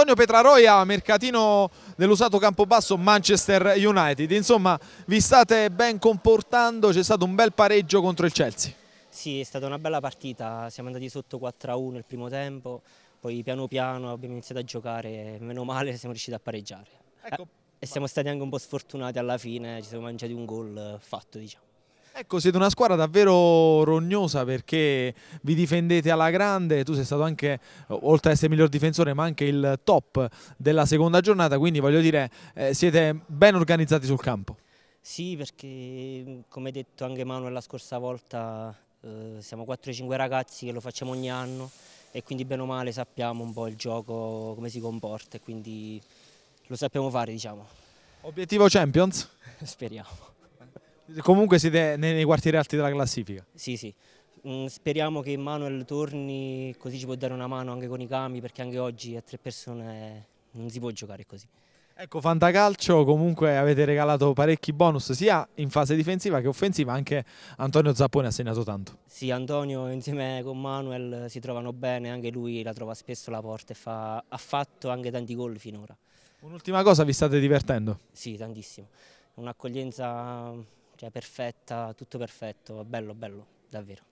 Antonio Petraroia, mercatino dell'usato Campobasso Manchester United. Insomma, vi state ben comportando, c'è stato un bel pareggio contro il Chelsea. Sì, è stata una bella partita, siamo andati sotto 4-1 il primo tempo, poi piano piano abbiamo iniziato a giocare, meno male siamo riusciti a pareggiare. Ecco. e siamo stati anche un po' sfortunati alla fine, ci siamo mangiati un gol fatto, diciamo. Ecco, siete una squadra davvero rognosa perché vi difendete alla grande, tu sei stato anche, eh, oltre ad essere miglior difensore, ma anche il top della seconda giornata, quindi voglio dire, eh, siete ben organizzati sul campo. Sì, perché mm, come detto anche Manuel la scorsa volta, eh, siamo 4-5 ragazzi che lo facciamo ogni anno e quindi bene o male sappiamo un po' il gioco, come si comporta e quindi lo sappiamo fare, diciamo. Obiettivo Champions? Speriamo. Comunque siete nei, nei quartieri alti della classifica. Sì, sì. Mm, speriamo che Manuel torni, così ci può dare una mano anche con i cambi, perché anche oggi a tre persone non si può giocare così. Ecco, Fantacalcio comunque avete regalato parecchi bonus sia in fase difensiva che offensiva, anche Antonio Zappone ha segnato tanto. Sì, Antonio insieme con Manuel si trovano bene, anche lui la trova spesso la porta e fa, ha fatto anche tanti gol finora. Un'ultima cosa, vi state divertendo? Sì, tantissimo. Un'accoglienza cioè perfetta, tutto perfetto, bello, bello, davvero.